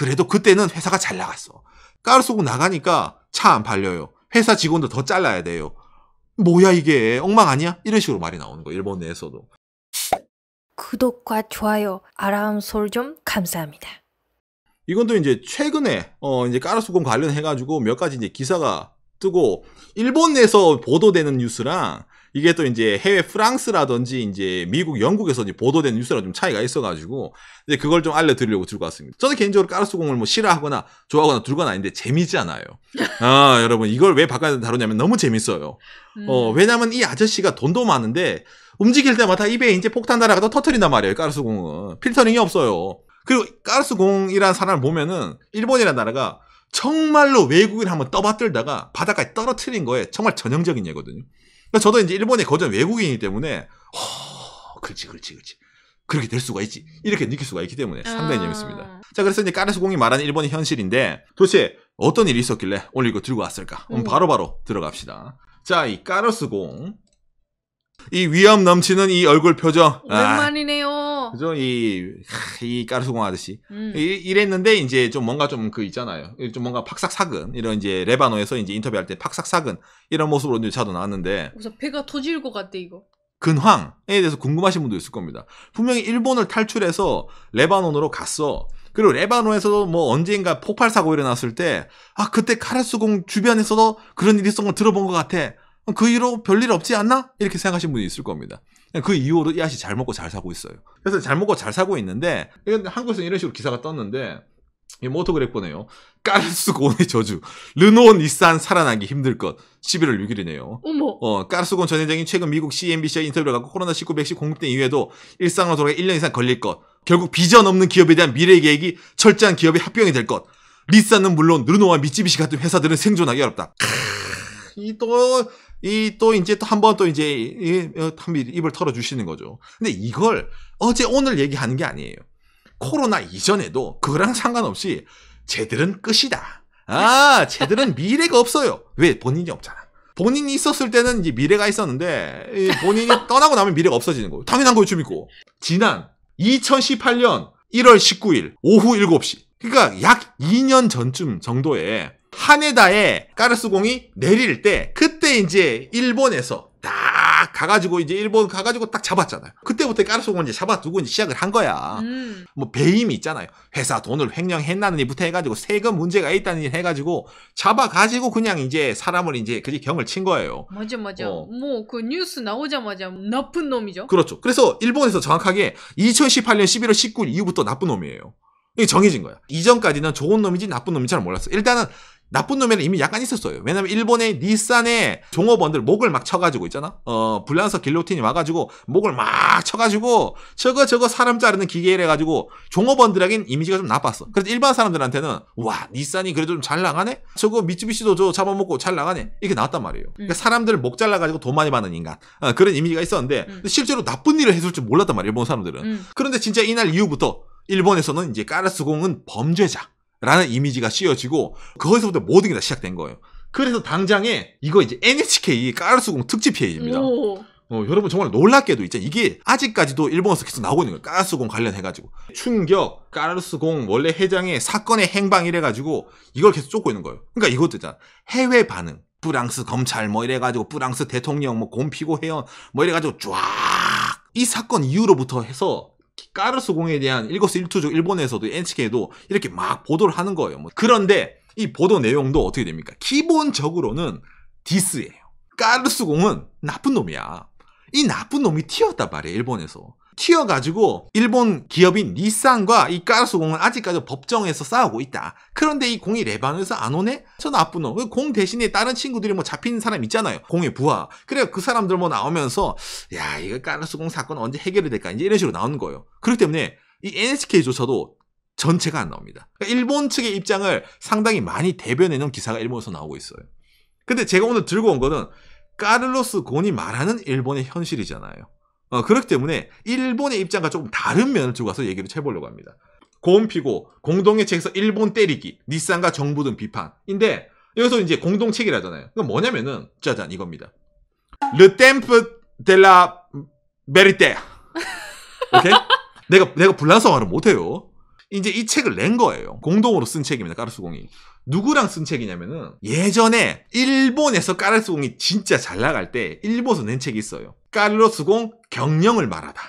그래도 그때는 회사가 잘 나갔어. 가르소고 나가니까 차 안 팔려요. 회사 직원도 더 잘라야 돼요. 뭐야 이게 엉망 아니야? 이런 식으로 말이 나오는 거 일본 내에서도. 구독과 좋아요, 아람솔좀 감사합니다. 이건 또 이제 최근에 어 이제 까르소공 관련해 가지고 몇 가지 이제 기사가 뜨고 일본 에서 보도되는 뉴스랑 이게 또 이제 해외 프랑스라든지 이제 미국, 영국에서 이제 보도된 뉴스랑 좀 차이가 있어가지고 이제 그걸 좀 알려드리려고 들고 왔습니다. 저는 개인적으로 까르스공을 뭐 싫어하거나 좋아하거나 둘 건 아닌데 재미잖아요. 아 여러분 이걸 왜 바깥에서 다루냐면 너무 재밌어요. 음. 어 왜냐면 이 아저씨가 돈도 많은데 움직일 때마다 입에 이제 폭탄 날아가서 터트린단 말이에요. 까르스공은 필터링이 없어요. 그리고 까르스공이란 사람을 보면은 일본이라는 나라가 정말로 외국인 한번 떠받들다가 바닥까지 떨어뜨린 거에 정말 전형적인 예거든요. 그러니까 저도 이제 일본에 거점 외국인이기 때문에 허, 그렇지, 그렇지, 그렇지. 그렇게 될 수가 있지. 이렇게 느낄 수가 있기 때문에 아. 상당히 재밌습니다. 자, 그래서 이제 까르스공이 말하는 일본의 현실인데 도대체 어떤 일이 있었길래 오늘 이거 들고 왔을까? 음. 바로바로 바로 들어갑시다. 자, 이 까르스공 이 위험 넘치는 이 얼굴 표정. 아. 오랜만이네요. 아, 그죠? 이, 이 까르소공 아저씨. 음. 이, 이랬는데, 이제 좀 뭔가 좀 그 있잖아요. 좀 뭔가 팍싹 삭은, 이런 이제 레바노에서 이제 인터뷰할 때 팍싹 삭은, 이런 모습으로 이제 자도 나왔는데. 그래서 배가 터질 것 같대, 이거. 근황에 대해서 궁금하신 분도 있을 겁니다. 분명히 일본을 탈출해서 레바논으로 갔어. 그리고 레바논에서도 뭐 언젠가 폭발 사고 일어났을 때, 아, 그때 카레스공 주변에서도 그런 일이 있었던 걸 들어본 것 같아. 그 이후로 별일 없지 않나? 이렇게 생각하시는 분이 있을 겁니다. 그 이후로 이 아씨 잘 먹고 잘 사고 있어요. 그래서 잘 먹고 잘 사고 있는데 한국에서 이런 식으로 기사가 떴는데 이 모토그래퍼네요. 까르스 곤의 저주. 르노 닛산 살아나기 힘들 것. 11월 6일이네요. 어머. 어, 까르스 곤 전회장이 최근 미국 CNBC와 인터뷰를 갖고 코로나19 백신 공급된 이후에도 일상으로 돌아가 1년 이상 걸릴 것. 결국 비전 없는 기업에 대한 미래 계획이 철저한 기업의 합병이 될 것. 리산은 물론 르노와 미쯔비시 같은 회사들은 생존하기 어렵다. 이또 이또 이제 또 한 번또 이제 이, 어, 한 입을 털어주시는 거죠. 근데 이걸 어제 오늘 얘기하는 게 아니에요. 코로나 이전에도 그거랑 상관없이 쟤들은 끝이다. 아, 쟤들은 미래가 없어요. 왜? 본인이 없잖아. 본인이 있었을 때는 이제 미래가 있었는데 본인이 떠나고 나면 미래가 없어지는 거예요. 당연한 거예요, 주미고. 지난 2018년 1월 19일 오후 7시. 그러니까 약 2년 전쯤 정도에 하네다에 까르스공이 내릴 때 그때 이제 일본에서 딱 가가지고 이제 일본 가가지고 딱 잡았잖아요. 그때부터 까르스공을 이제 잡아두고 이제 시작을 한 거야. 음. 뭐 배임이 있잖아요. 회사 돈을 횡령했나느니부터 해가지고 세금 문제가 있다는 일 해가지고 잡아가지고 그냥 이제 사람을 이제 그지 경을 친 거예요. 맞아 맞아. 어. 뭐그 뉴스 나오자마자 나쁜 놈이죠. 그렇죠. 그래서 일본에서 정확하게 2018년 11월 19일 이후부터 나쁜 놈이에요. 이게 정해진 거야. 이전까지는 좋은 놈인지 나쁜 놈인지 잘 몰랐어. 일단은 나쁜 놈에는 이미 약간 있었어요. 왜냐면 일본의 닛산의 종업원들 목을 막 쳐가지고 있잖아. 어, 불란서 길로틴이 와가지고 목을 막 쳐가지고 저거 저거 사람 자르는 기계를 해가지고 종업원들에겐 이미지가 좀 나빴어. 그래서 일반 사람들한테는 와 닛산이 그래도 좀 잘 나가네. 저거 미쯔비시도 저 잡아먹고 잘 나가네. 이렇게 나왔단 말이에요. 음. 그러니까 사람들을 목 잘라가지고 돈 많이 받는 인간 어, 그런 이미지가 있었는데 음. 실제로 나쁜 일을 했을 줄 몰랐단 말이에요. 일본 사람들은. 음. 그런데 진짜 이날 이후부터 일본에서는 이제 까르스공은 범죄자. 라는 이미지가 씌워지고 거기서부터 모든 게 다 시작된 거예요. 그래서 당장에 이거 이제 NHK 까르스공 특집 회의입니다. 어, 여러분 정말 놀랍게도 있죠. 이게 아직까지도 일본에서 계속 나오고 있는 거예요. 까르스공 관련해가지고. 충격, 까르스공 원래 회장의 사건의 행방 이래가지고 이걸 계속 쫓고 있는 거예요. 그러니까 이것도 있잖아. 해외 반응. 프랑스 검찰 뭐 이래가지고 프랑스 대통령 뭐 곰피고 회원 뭐 이래가지고 쫙 이 사건 이후로부터 해서 까르스 공에 대한 일거수일투족 일본에서도 NHK도 이렇게 막 보도를 하는 거예요. 뭐. 그런데 이 보도 내용도 어떻게 됩니까? 기본적으로는 디스예요. 까르스 공은 나쁜 놈이야. 이 나쁜 놈이 튀었단 말이에요, 일본에서. 튀어가지고 일본 기업인 니산과 이 까르소 공은 아직까지 법정에서 싸우고 있다. 그런데 이 공이 레바논에서 안 오네? 저 나쁜 놈. 공 대신에 다른 친구들이 뭐 잡힌 사람 있잖아요. 공의 부하. 그래 그 사람들 뭐 나오면서 야 이거 까르소 공 사건 언제 해결이 될까 이제 이런 식으로 나오는 거예요. 그렇기 때문에 이 NHK조차도 전체가 안 나옵니다. 그러니까 일본 측의 입장을 상당히 많이 대변해놓은 기사가 일본에서 나오고 있어요. 근데 제가 오늘 들고 온 거는 까를로스 곤이 말하는 일본의 현실이잖아요. 어, 그렇기 때문에 일본의 입장과 조금 다른 면을 들고 가서 얘기를 해보려고 합니다. 고음 피고 공동의책에서 일본 때리기, 닛산과 정부 등 비판인데 여기서 이제 공동책이라잖아요. 그 뭐냐면은 짜잔 이겁니다. 르 템프 델라 메리테 오케이? 내가 내가 불란서화를 못해요. 이제 이 책을 낸 거예요. 공동으로 쓴 책입니다. 까르스공이. 누구랑 쓴 책이냐면은 예전에 일본에서 까르스공이 진짜 잘 나갈 때 일본에서 낸 책이 있어요. 까르스공 경영을 말하다.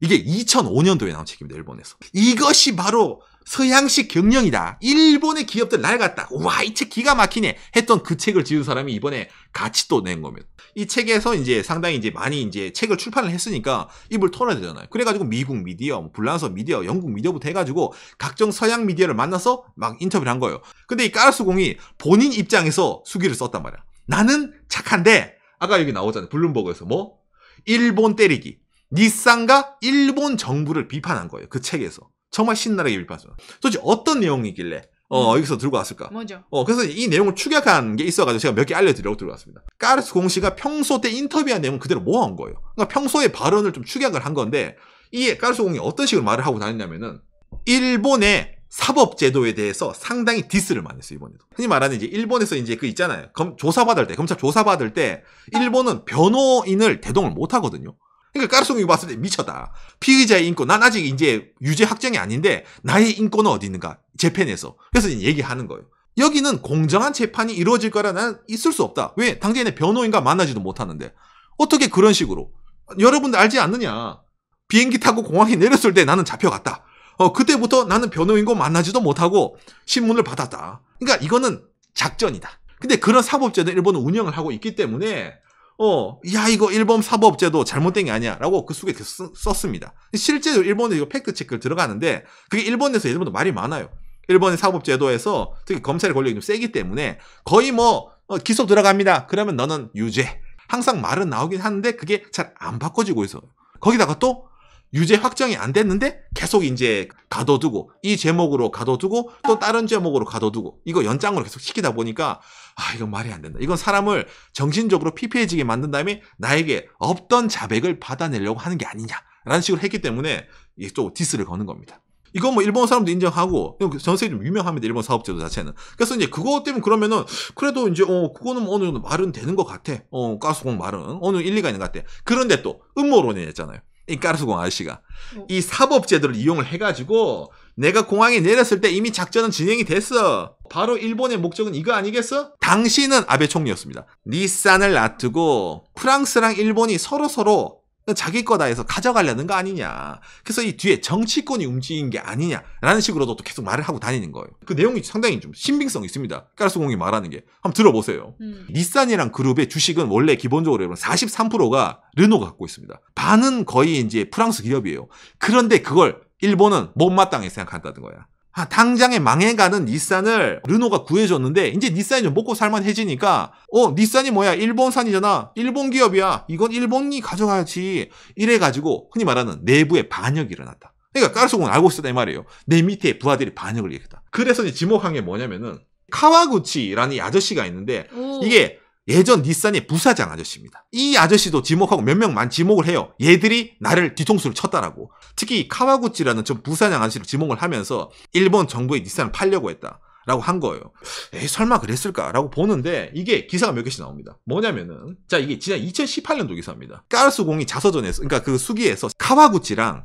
이게 2005년도에 나온 책입니다. 일본에서. 이것이 바로 서양식 경영이다. 일본의 기업들 낡았다. 와, 이 책 기가 막히네. 했던 그 책을 지은 사람이 이번에 같이 또 낸 겁니다. 이 책에서 이제 상당히 이제 많이 이제 책을 출판을 했으니까 입을 털어야 되잖아요. 그래가지고 미국 미디어, 뭐 불란서 미디어, 영국 미디어부터 해가지고 각종 서양 미디어를 만나서 막 인터뷰를 한 거예요. 근데 이 까르스공이 본인 입장에서 수기를 썼단 말이야. 나는 착한데, 아까 여기 나오잖아요. 블룸버그에서 뭐? 일본 때리기. 닛상과 일본 정부를 비판한 거예요. 그 책에서. 정말 신나게 밀봤수 도대체 어떤 내용이길래 어, 음. 여기서 들고 왔을까? 뭐죠? 어, 그래서 이 내용을 추격한 게 있어가지고 제가 몇 개 알려드리려고 들어왔습니다. 까르스 공씨가 평소 때 인터뷰한 내용 그대로 모아온 거예요. 그러니까 평소의 발언을 좀 추격을 한 건데, 이 까르스 공이 어떤 식으로 말을 하고 다녔냐면은, 일본의 사법제도에 대해서 상당히 디스를 많이 했어요, 이번에도. 흔히 말하는 이제 일본에서 이제 그 있잖아요. 검, 조사받을 때, 검찰 조사받을 때, 일본은 변호인을 대동을 못 하거든요. 그러니까 까르송이 봤을 때 미쳤다. 피의자의 인권, 난 아직 이제 유죄 확정이 아닌데 나의 인권은 어디 있는가? 재팬에서. 그래서 얘기하는 거예요. 여기는 공정한 재판이 이루어질 거라는 있을 수 없다. 왜? 당장에 변호인과 만나지도 못하는데. 어떻게 그런 식으로? 여러분들 알지 않느냐? 비행기 타고 공항에 내렸을 때 나는 잡혀갔다. 어, 그때부터 나는 변호인과 만나지도 못하고 신문을 받았다. 그러니까 이거는 작전이다. 근데 그런 사법제도 일본은 운영을 하고 있기 때문에 어, 야, 이거 일본 사법제도 잘못된 게 아니야. 라고 그 속에 계속 썼습니다. 실제로 일본에 이거 팩트체크를 들어가는데, 그게 일본에서 일본도 말이 많아요. 일본의 사법제도에서 특히 검찰의 권력이 좀 세기 때문에 거의 뭐, 어, 기소 들어갑니다. 그러면 너는 유죄. 항상 말은 나오긴 하는데 그게 잘 안 바꿔지고 있어요. 거기다가 또 유죄 확정이 안 됐는데 계속 이제 가둬두고 이 제목으로 가둬두고 또 다른 제목으로 가둬두고 이거 연장으로 계속 시키다 보니까 아 이건 말이 안 된다. 이건 사람을 정신적으로 피폐해지게 만든 다음에 나에게 없던 자백을 받아내려고 하는 게 아니냐라는 식으로 했기 때문에 이게 또 디스를 거는 겁니다. 이건 뭐 일본 사람도 인정하고 그 전 세계 좀 유명합니다 일본 사업제도 자체는 그래서 이제 그거 때문에 그러면은 그래도 이제 어 그거는 어느 정도 말은 되는 것 같아 어가수공 말은 어느 일리가 있는 것 같아 그런데 또 음모론이 있잖아요 이 까르수공 아저씨가 어. 이 사법 제도를 이용을 해가지고 내가 공항에 내렸을 때 이미 작전은 진행이 됐어. 바로 일본의 목적은 이거 아니겠어? 당신은 아베 총리였습니다. 니산을 놔두고 프랑스랑 일본이 서로서로 자기 거다 해서 가져가려는 거 아니냐. 그래서 이 뒤에 정치권이 움직인 게 아니냐라는 식으로도 또 계속 말을 하고 다니는 거예요. 그 내용이 상당히 좀 신빙성이 있습니다. 깔수공이 말하는 게. 한번 들어보세요. 음. 닛산이랑 그룹의 주식은 원래 기본적으로 43%가 르노가 갖고 있습니다. 반은 거의 이제 프랑스 기업이에요. 그런데 그걸 일본은 못마땅해 생각한다는 거야. 아, 당장에 망해가는 닛산을 르노가 구해줬는데 이제 닛산이 좀 먹고 살만해지니까 어 닛산이 뭐야 일본산이잖아 일본 기업이야 이건 일본이 가져가야지 이래가지고 흔히 말하는 내부의 반역이 일어났다 그러니까 까르송은 알고 있었다 이 말이에요 내 밑에 부하들이 반역을 일으켰다 그래서 이제 지목한 게 뭐냐면은 카와구치라는 이 아저씨가 있는데 오. 이게 예전 닛산의 부사장 아저씨입니다. 이 아저씨도 지목하고 몇 명만 지목을 해요. 얘들이 나를 뒤통수를 쳤다라고. 특히 카와구찌라는저 부사장 아저씨를 지목을 하면서 일본 정부에 닛산을 팔려고 했다. 라고 한 거예요. 에 설마 그랬을까? 라고 보는데 이게 기사가 몇 개씩 나옵니다. 뭐냐면은 자 이게 지난 2018년도 기사입니다. 까르수공이 자서전에서 그러니까 그 수기에서 카와구찌랑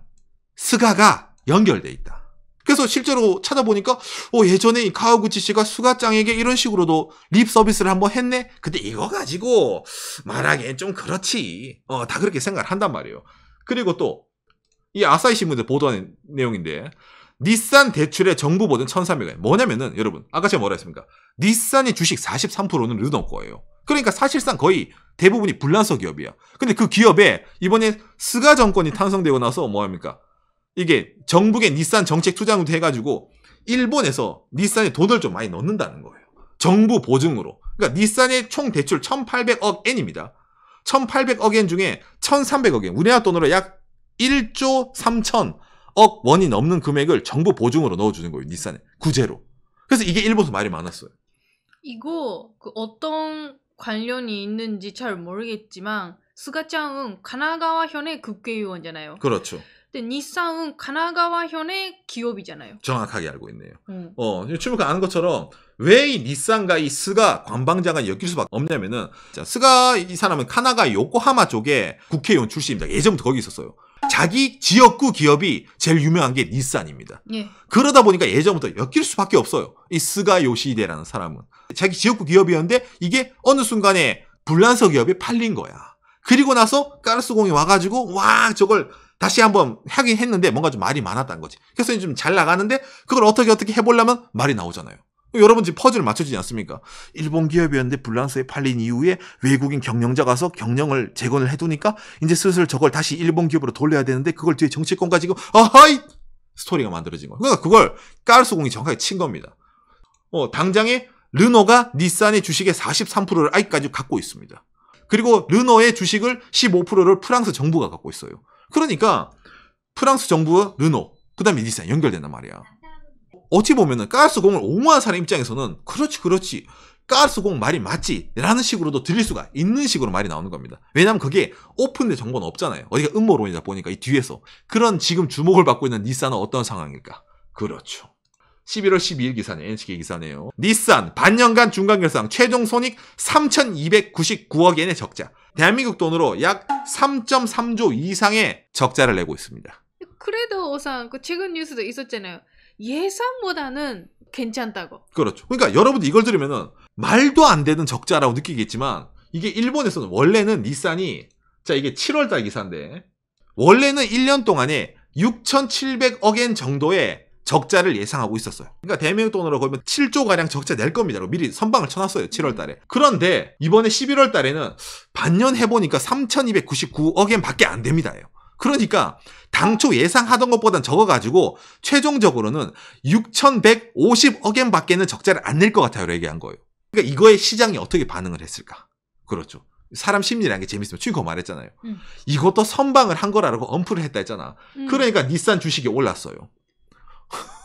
스가가 연결돼 있다. 그래서 실제로 찾아보니까 어, 예전에 이가와구치 씨가 수가짱에게 이런 식으로도 립 서비스를 한번 했네. 근데 이거 가지고 말하기엔 좀 그렇지. 어, 다 그렇게 생각을 한단 말이에요. 그리고 또 이 아사히 신문에서 보도한 내용인데 닛산 대출의 정부 보전 1,300원. 뭐냐면은 여러분 아까 제가 뭐라 했습니까? 닛산의 주식 43%는 르노 거예요. 그러니까 사실상 거의 대부분이 불란서 기업이야. 근데 그 기업에 이번에 스가 정권이 탄성되고 나서 뭐합니까? 이게 정부의 닛산 정책 투자금도 해가지고 일본에서 닛산에 돈을 좀 많이 넣는다는 거예요. 정부 보증으로. 그러니까 닛산의 총 대출 1,800억 엔입니다. 1,800억 엔 중에 1,300억 엔, 우리나라 돈으로 약 1조 3천억 원이 넘는 금액을 정부 보증으로 넣어주는 거예요. 닛산에 구제로. 그래서 이게 일본에서 말이 많았어요. 이거 그 어떤 관련이 있는지 잘 모르겠지만 스가짱은 가나가와현의 국회의원잖아요. 그렇죠. 근데 네, 니산은 가나가와현의 기업이잖아요. 정확하게 알고 있네요. 음. 어, 추미 아는 것처럼 왜 이 니산과 이 스가 관방장관 이 엮일 수밖에 없냐면은 자, 스가 이 사람은 카나가 요코하마 쪽에 국회의원 출신입니다. 예전부터 거기 있었어요. 자기 지역구 기업이 제일 유명한 게 니산입니다. 예. 그러다 보니까 예전부터 엮일 수밖에 없어요. 이 스가 요시히데라는 사람은 자기 지역구 기업이었는데 이게 어느 순간에 불란서 기업이 팔린 거야. 그리고 나서 까르스 공이 와가지고 와 저걸 다시 한 번 하긴 했는데 뭔가 좀 말이 많았다는 거지. 그래서 이제 좀 잘 나가는데 그걸 어떻게 어떻게 해보려면 말이 나오잖아요. 여러분 지금 퍼즐을 맞춰주지 않습니까? 일본 기업이었는데 불란서에 팔린 이후에 외국인 경영자 가서 경영을 재건을 해두니까 이제 슬슬 저걸 다시 일본 기업으로 돌려야 되는데 그걸 뒤에 정치권 가지고 어허이 스토리가 만들어진 거예요. 그러니까 그걸 깔르소공이 정확하게 친 겁니다. 어, 당장에 르노가 닛산의 주식의 43%를 아직까지 갖고 있습니다. 그리고 르노의 주식을 15%를 프랑스 정부가 갖고 있어요. 그러니까 프랑스 정부 르노, 그 다음에 닛산 연결된단 말이야. 어찌 보면은 까르스 공을 옹호한 사람 입장에서는 그렇지 그렇지 까르스 공 말이 맞지 라는 식으로도 들릴 수가 있는 식으로 말이 나오는 겁니다. 왜냐면 하 그게 오픈된 정보는 없잖아요. 어디가 음모론이다 보니까 이 뒤에서 그런 지금 주목을 받고 있는 닛산은 어떤 상황일까? 그렇죠. 11월 12일 기사네요. NHK 기사네요. 닛산 반년간 중간결산 최종 손익 3,299억 엔의 적자. 대한민국 돈으로 약 3.3조 이상의 적자를 내고 있습니다. 그래도 우선 그 최근 뉴스도 있었잖아요. 예산보다는 괜찮다고. 그렇죠. 그러니까 여러분들 이걸 들으면은 말도 안 되는 적자라고 느끼겠지만 이게 일본에서는 원래는 닛산이 자 이게 7월달 기사인데 원래는 1년 동안에 6,700억엔 정도의 적자를 예상하고 있었어요. 그러니까 대명 돈으로 걸면 7조 가량 적자 낼겁니다 미리 선방을 쳐놨어요. 7월 달에. 그런데 이번에 11월 달에는 반년 해보니까 3,299억 엔밖에 안됩니다 그러니까 당초 예상하던 것보단 적어가지고 최종적으로는 6,150억 엔밖에는 적자를 안 낼 것 같아요. 얘기한 거예요. 그러니까 이거에 시장이 어떻게 반응을 했을까? 그렇죠. 사람 심리라는 게 재밌으면 지금 그거 말했잖아요. 음. 이것도 선방을 한 거라고 언프를 했다 했잖아. 음. 그러니까 닛산 주식이 올랐어요.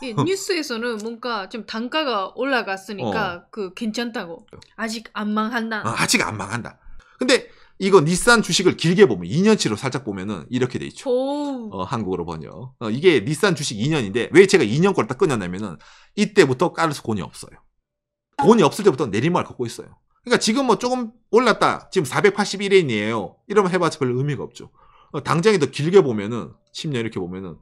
예, 뉴스에서는 뭔가 좀 단가가 올라갔으니까 어. 그 괜찮다고 어. 아직 안 망한다. 아, 아직 안 망한다. 근데 이거 닛산 주식을 길게 보면 2년치로 살짝 보면은 이렇게 돼 있죠. 어, 한국어로 번역. 어, 이게 닛산 주식 2년인데 왜 제가 2년 걸 딱 끊었냐면은 이때부터 깔아서 돈이 없어요. 돈이 없을 때부터 내리막을 걷고 있어요. 그러니까 지금 뭐 조금 올랐다. 지금 481엔이에요. 이러면 해봐서 별 의미가 없죠. 어, 당장에 더 길게 보면은 10년 이렇게 보면은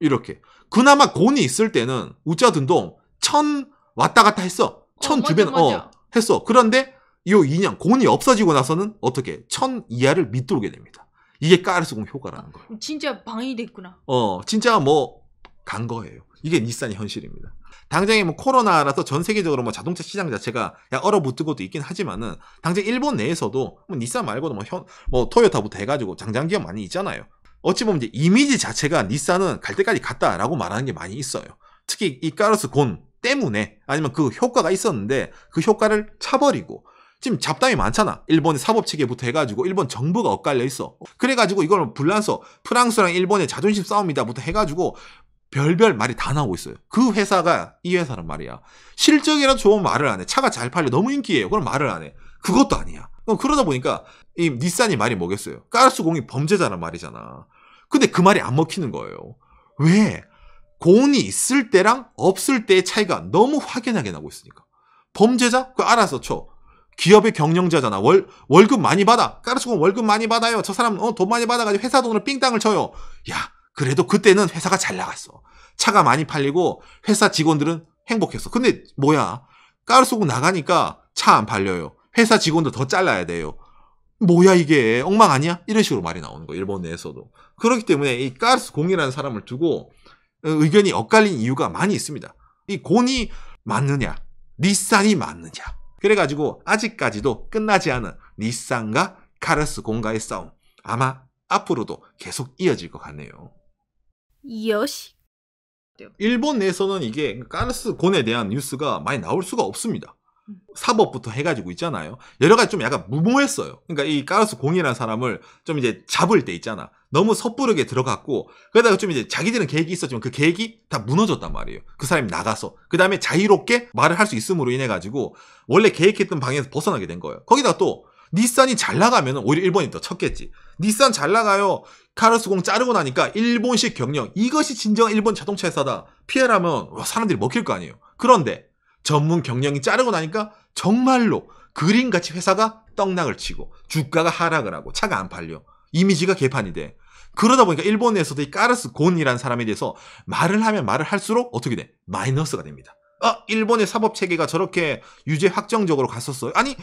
이렇게. 그나마 곤이 있을 때는 우짜 든동천 왔다 갔다 했어. 어, 천 주변 어, 맞아, 맞아. 어 했어. 그런데 요 2년 곤이 없어지고 나서는 어떻게 천 이하를 밑돌게 됩니다. 이게 까르스공 효과라는 거예요. 진짜 방이됐구나. 어, 진짜 뭐 간 거예요. 이게 닛산의 현실입니다. 당장에 뭐 코로나라서 전 세계적으로 뭐 자동차 시장 자체가 약얼어붙은것도 있긴 하지만은 당장 일본 내에서도 뭐 닛산 말고도 뭐, 현, 뭐 토요타부터 해가지고 장장 기업 많이 있잖아요. 어찌 보면 이제 이미지 자체가 닛산은 갈 때까지 갔다라고 말하는 게 많이 있어요. 특히 이 까르스 곤 때문에 아니면 그 효과가 있었는데 그 효과를 차버리고 지금 잡담이 많잖아. 일본의 사법 체계부터 해가지고 일본 정부가 엇갈려 있어. 그래가지고 이걸 불란서 프랑스랑 일본의 자존심 싸움이다부터 해가지고 별별 말이 다 나오고 있어요. 그 회사가 이 회사란 말이야. 실적이라 좋은 말을 안 해. 차가 잘 팔려 너무 인기예요. 그럼 말을 안 해. 그것도 아니야. 그럼 어, 그러다 보니까 이 닛산이 말이 뭐겠어요? 까르스공이 범죄자란 말이잖아. 근데 그 말이 안 먹히는 거예요. 왜? 공이 있을 때랑 없을 때의 차이가 너무 확연하게 나고 있으니까. 범죄자? 그 알아서 쳐. 기업의 경영자잖아. 월, 월급 많이 받아. 까르스공 월급 많이 받아요. 저 사람 어, 돈 많이 받아가지고 회사 돈으로 삥땅을 쳐요. 야, 그래도 그때는 회사가 잘 나갔어. 차가 많이 팔리고 회사 직원들은 행복했어. 근데 뭐야? 까르스공 나가니까 차 안 팔려요. 회사 직원도더 잘라야 돼요. 뭐야 이게 엉망 아니야? 이런 식으로 말이 나오는 거예 일본 내에서도. 그렇기 때문에 이 까르스 공이라는 사람을 두고 어, 의견이 엇갈린 이유가 많이 있습니다. 이 곤이 맞느냐, 닛산이 맞느냐. 그래가지고 아직까지도 끝나지 않은 닛산과 카르스 공과의 싸움 아마 앞으로도 계속 이어질 것 같네요. 여시. 일본 내에서는 이게 까르스 곤에 대한 뉴스가 많이 나올 수가 없습니다. 사법부터 해가지고 있잖아요. 여러 가지 좀 약간 무모했어요. 그러니까 이 까르스 공이라는 사람을 좀 이제 잡을 때 있잖아. 너무 섣부르게 들어갔고 그러다가 좀 이제 자기들은 계획이 있었지만 그 계획이 다 무너졌단 말이에요. 그 사람이 나가서 그 다음에 자유롭게 말을 할 수 있음으로 인해 가지고 원래 계획했던 방향에서 벗어나게 된 거예요. 거기다 또 닛산이 잘 나가면 오히려 일본이 더 쳤겠지. 닛산 잘 나가요. 카르스 공 자르고 나니까 일본식 경영 이것이 진정한 일본 자동차 회사다. 피해라면 사람들이 먹힐 거 아니에요. 그런데 전문 경영이 자르고 나니까 정말로 그림같이 회사가 떡락을 치고 주가가 하락을 하고 차가 안 팔려. 이미지가 개판이 돼. 그러다 보니까 일본에서도 이 까르스 곤이라는 사람에 대해서 말을 하면 말을 할수록 어떻게 돼? 마이너스가 됩니다. 아, 일본의 사법 체계가 저렇게 유죄 확정적으로 갔었어요. 아니,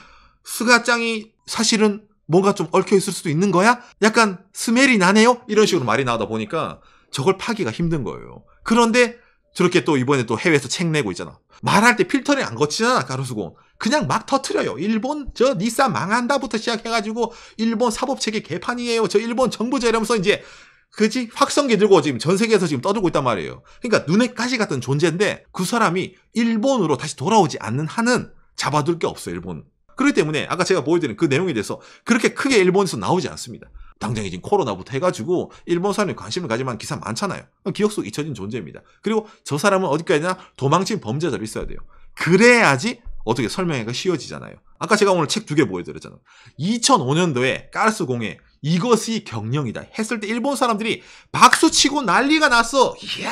스가짱이 사실은 뭔가 좀 얽혀 있을 수도 있는 거야? 약간 스멜이 나네요? 이런 식으로 말이 나오다 보니까 저걸 파기가 힘든 거예요. 그런데 저렇게 또 이번에 또 해외에서 책 내고 있잖아. 말할 때 필터링 안 거치잖아, 가로수공. 그냥 막 터트려요. 일본 저 니산 망한다부터 시작해가지고 일본 사법체계 개판이에요. 저 일본 정부자 이러면서 이제 그지 확성기 들고 지금 전 세계에서 지금 떠들고 있단 말이에요. 그러니까 눈에 가시 같은 존재인데 그 사람이 일본으로 다시 돌아오지 않는 한은 잡아둘 게 없어 일본. 그렇기 때문에 아까 제가 보여드린 그 내용에 대해서 그렇게 크게 일본에서 나오지 않습니다. 당장 이제 코로나부터 해가지고 일본 사람이 관심을 가지만 기사 많잖아요. 기억 속 잊혀진 존재입니다. 그리고 저 사람은 어디까지나 도망친 범죄자로 있어야 돼요. 그래야지 어떻게 설명하기가 쉬워지잖아요. 아까 제가 오늘 책 두 개 보여드렸잖아요. 2005년도에 까르스 공예 이것이 경영이다 했을 때 일본 사람들이 박수치고 난리가 났어. 이야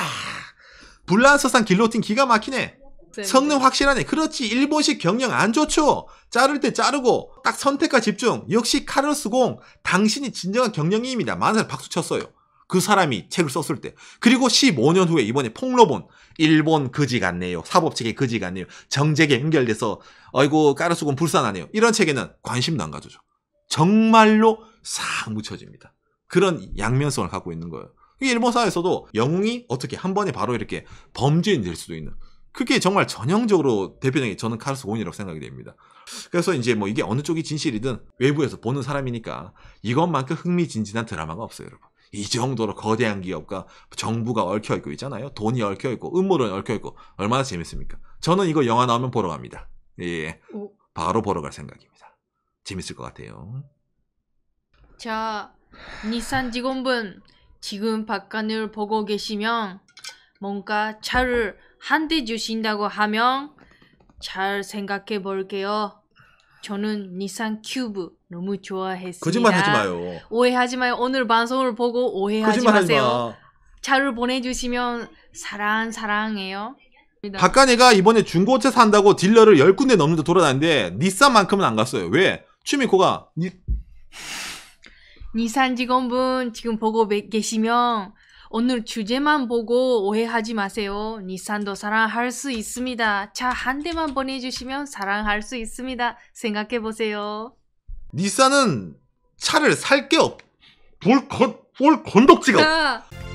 불란서상 길로틴 기가 막히네. 네, 성능 네. 확실하네. 그렇지. 일본식 경영 안 좋죠. 자를 때 자르고 딱 선택과 집중. 역시 카를스 공 당신이 진정한 경영인입니다. 만은사 박수 쳤어요. 그 사람이 책을 썼을 때. 그리고 15년 후에 이번에 폭로본 일본 그지 같네요. 사법 체계 그지 같네요. 정재계 연결돼서 어이고까르스공 불쌍하네요. 이런 책에는 관심도 안 가져죠. 정말로 싹 묻혀집니다. 그런 양면성을 갖고 있는 거예요. 일본 사회에서도 영웅이 어떻게 한 번에 바로 이렇게 범죄인 될 수도 있는 그게 정말 전형적으로 대표적인 저는 카르스 고인이라고 생각이 됩니다. 그래서 이제 뭐 이게 어느 쪽이 진실이든 외부에서 보는 사람이니까 이것만큼 흥미진진한 드라마가 없어요, 여러분. 이 정도로 거대한 기업과 정부가 얽혀 있고 있잖아요. 돈이 얽혀 있고 음모론이 얽혀 있고 얼마나 재밌습니까? 저는 이거 영화 나오면 보러 갑니다. 예, 예. 어. 바로 보러 갈 생각입니다. 재밌을 것 같아요. 자, 니산 직원분 지금 바깥을 보고 계시면 뭔가 차를 한대 주신다고 하면 잘 생각해 볼게요. 저는 니산 큐브 너무 좋아했습니 거짓말 하지 마요. 오해하지 마요. 오늘 방송을 보고 오해하지 마세요. 차를 보내주시면 사랑 사랑해요. 박간이가 이번에 중고차 산다고 딜러를 1군데 넘는데 돌아다니는데 니산만큼은 안 갔어요. 왜? 추미코가 니... 니산 직원분 지금 보고 계시면 오늘 주제만 보고 오해하지 마세요. 니산도 사랑할 수 있습니다. 차 한 대만 보내주시면 사랑할 수 있습니다. 생각해 보세요. 니산은 차를 살 게 없, 볼, 건, 볼 건덕지가 없. 아.